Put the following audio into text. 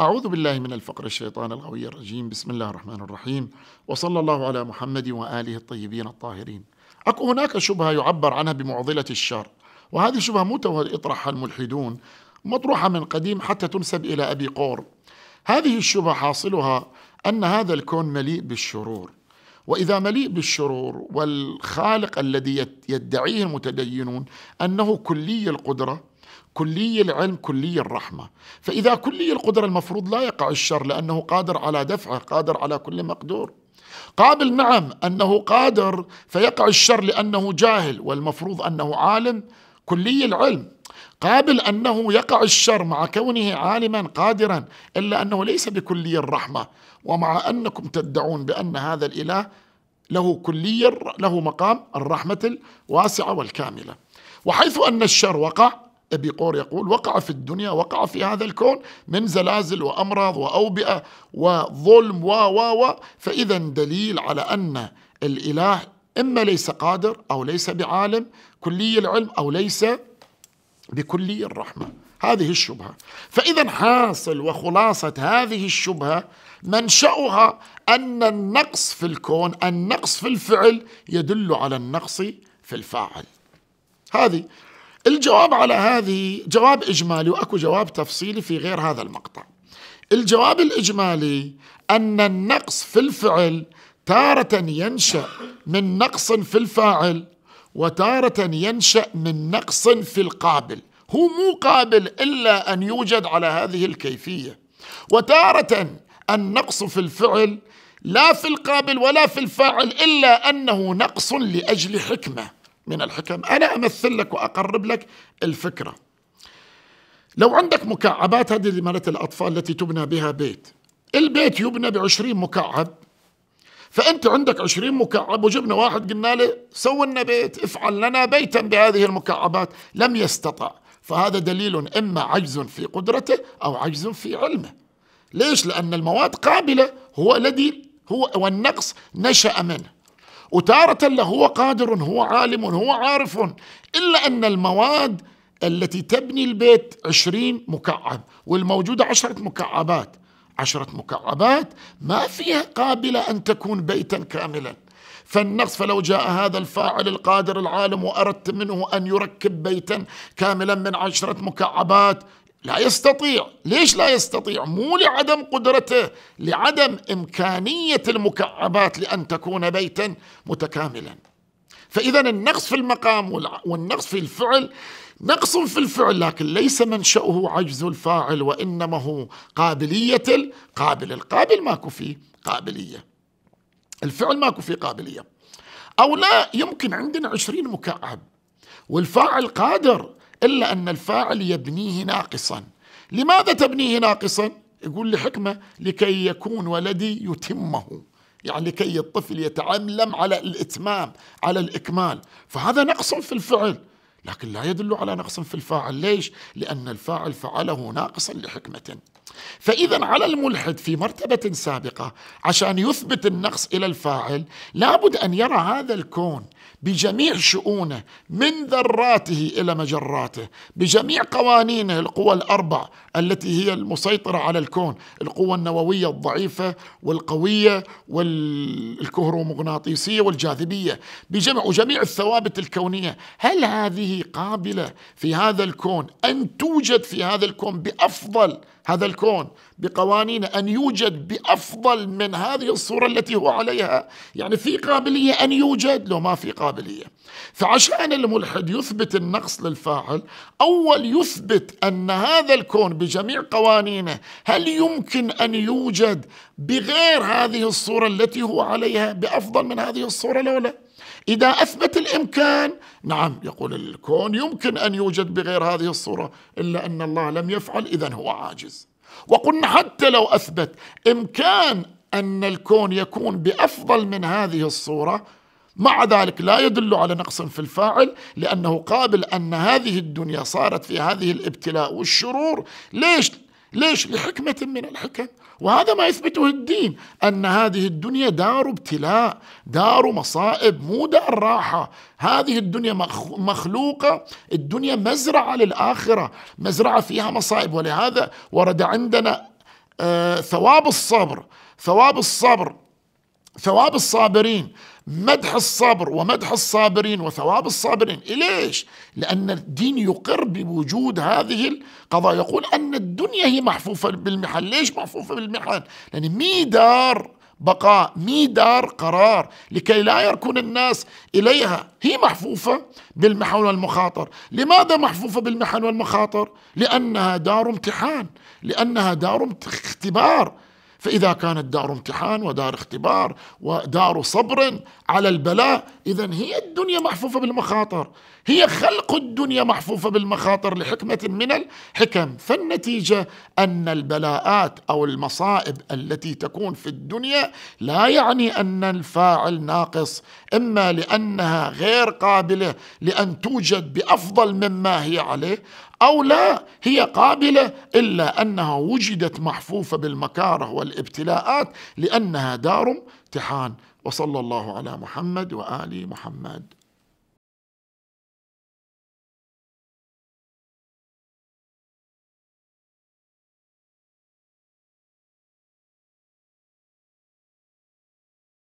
أعوذ بالله من الفقر الشيطان الغوي الرجيم بسم الله الرحمن الرحيم وصلى الله على محمد وآله الطيبين الطاهرين أكو هناك شبهة يعبر عنها بمعضلة الشر وهذه شبهة متوى يطرحها الملحدون مطروحة من قديم حتى تنسب إلى أبي قور هذه الشبهة حاصلها أن هذا الكون مليء بالشرور وإذا مليء بالشرور والخالق الذي يدعيه المتدينون أنه كلي القدرة كلي العلم كلي الرحمة فإذا كلي القدرة المفروض لا يقع الشر لأنه قادر على دفعه قادر على كل مقدور قابل نعم أنه قادر فيقع الشر لأنه جاهل والمفروض أنه عالم كلي العلم قابل أنه يقع الشر مع كونه عالما قادرا إلا أنه ليس بكلي الرحمة ومع أنكم تدعون بأن هذا الإله له كلي له مقام الرحمة الواسعة والكاملة وحيث أن الشر وقع إبيقور يقول وقع في الدنيا وقع في هذا الكون من زلازل وأمراض وأوبئة وظلم و و و فإذا دليل على أن الإله إما ليس قادر أو ليس بعالم كلي العلم أو ليس بكلي الرحمة هذه الشبهة فإذا حاصل وخلاصة هذه الشبهة منشأها أن النقص في الكون النقص في الفعل يدل على النقص في الفاعل هذه الجواب على هذه جواب اجمالي واكو جواب تفصيلي في غير هذا المقطع. الجواب الاجمالي ان النقص في الفعل تارة ينشأ من نقص في الفاعل وتارة ينشأ من نقص في القابل، هو مو قابل الا ان يوجد على هذه الكيفية. وتارة النقص في الفعل لا في القابل ولا في الفاعل الا انه نقص لاجل حكمه من الحكم أنا أمثل لك وأقرب لك الفكرة لو عندك مكعبات هذه اللي مالت الأطفال التي تبنى بها بيت البيت يبنى بعشرين مكعب فأنت عندك عشرين مكعب وجبنا واحد قلنا له سوي لنا بيت افعل لنا بيتا بهذه المكعبات لم يستطع فهذا دليل إما عجز في قدرته أو عجز في علمه ليش؟ لأن المواد قابلة هو الذي هو والنقص نشأ منه وتارة له هو قادر هو عالم هو عارف إلا أن المواد التي تبني البيت عشرين مكعب والموجودة عشرة مكعبات عشرة مكعبات ما فيها قابلة أن تكون بيتا كاملا فالنقص فلو جاء هذا الفاعل القادر العالم وأردت منه أن يركب بيتا كاملا من عشرة مكعبات لا يستطيع ليش لا يستطيع مو لعدم قدرته لعدم إمكانية المكعبات لأن تكون بيتا متكاملا فإذا النقص في المقام والنقص في الفعل نقص في الفعل لكن ليس منشأه عجز الفاعل وإنما هو قابلية القابل القابل ماكو فيه قابلية الفعل ماكو فيه قابلية أو لا يمكن عندنا عشرين مكعب والفاعل قادر إلا أن الفاعل يبنيه ناقصا لماذا تبنيه ناقصا؟ يقول لحكمه لكي يكون ولدي يتمه يعني لكي الطفل يتعلم على الإتمام على الإكمال فهذا نقص في الفعل لكن لا يدل على نقص في الفاعل ليش؟ لأن الفاعل فعله ناقصا لحكمة فإذا على الملحد في مرتبة سابقة عشان يثبت النقص إلى الفاعل لابد أن يرى هذا الكون بجميع شؤونه من ذراته إلى مجراته بجميع قوانينه القوى الأربع التي هي المسيطرة على الكون القوى النووية الضعيفة والقوية والكهرومغناطيسية والجاذبية بجمع وجميع الثوابت الكونية هل هذه قابلة في هذا الكون أن توجد في هذا الكون بأفضل هذا الكون الكون بقوانين أن يوجد بأفضل من هذه الصورة التي هو عليها يعني في قابلية أن يوجد لو ما في قابلية فعشان الملحد يثبت النقص للفاعل أول يثبت أن هذا الكون بجميع قوانينه هل يمكن أن يوجد بغير هذه الصورة التي هو عليها بأفضل من هذه الصورة لو لا إذا أثبت الإمكان نعم يقول الكون يمكن أن يوجد بغير هذه الصورة إلا أن الله لم يفعل إذا هو عاجز وقلنا حتى لو اثبت امكان ان الكون يكون بافضل من هذه الصوره مع ذلك لا يدل على نقص في الفاعل لانه قابل ان هذه الدنيا صارت في هذه الابتلاء والشرور ليش ليش لحكمة من الحكم وهذا ما يثبته الدين أن هذه الدنيا دار ابتلاء دار مصائب مو دار راحة هذه الدنيا مخلوقة الدنيا مزرعة للآخرة مزرعة فيها مصائب ولهذا ورد عندنا آه، ثواب الصبر ثواب الصبر ثواب الصابرين مدح الصبر ومدح الصابرين وثواب الصابرين ليش؟ لأن الدين يقر بوجود هذه القضاء يقول أن الدنيا هي محفوفة بالمحن ليش محفوفة بالمحن؟ لأن دار بقاء مي دار قرار لكي لا يركن الناس إليها هي محفوفة بالمحن والمخاطر لماذا محفوفة بالمحن والمخاطر؟ لأنها دار امتحان لأنها دار اختبار فإذا كانت دار امتحان ودار اختبار ودار صبر على البلاء إذا هي الدنيا محفوفة بالمخاطر هي خلق الدنيا محفوفة بالمخاطر لحكمة من الحكم فالنتيجة أن البلاءات أو المصائب التي تكون في الدنيا لا يعني أن الفاعل ناقص إما لأنها غير قابلة لأن توجد بأفضل مما هي عليه أو لا هي قابلة إلا أنها وجدت محفوفة بالمكاره والابتلاءات لأنها دار امتحان وصلى الله على محمد وآل محمد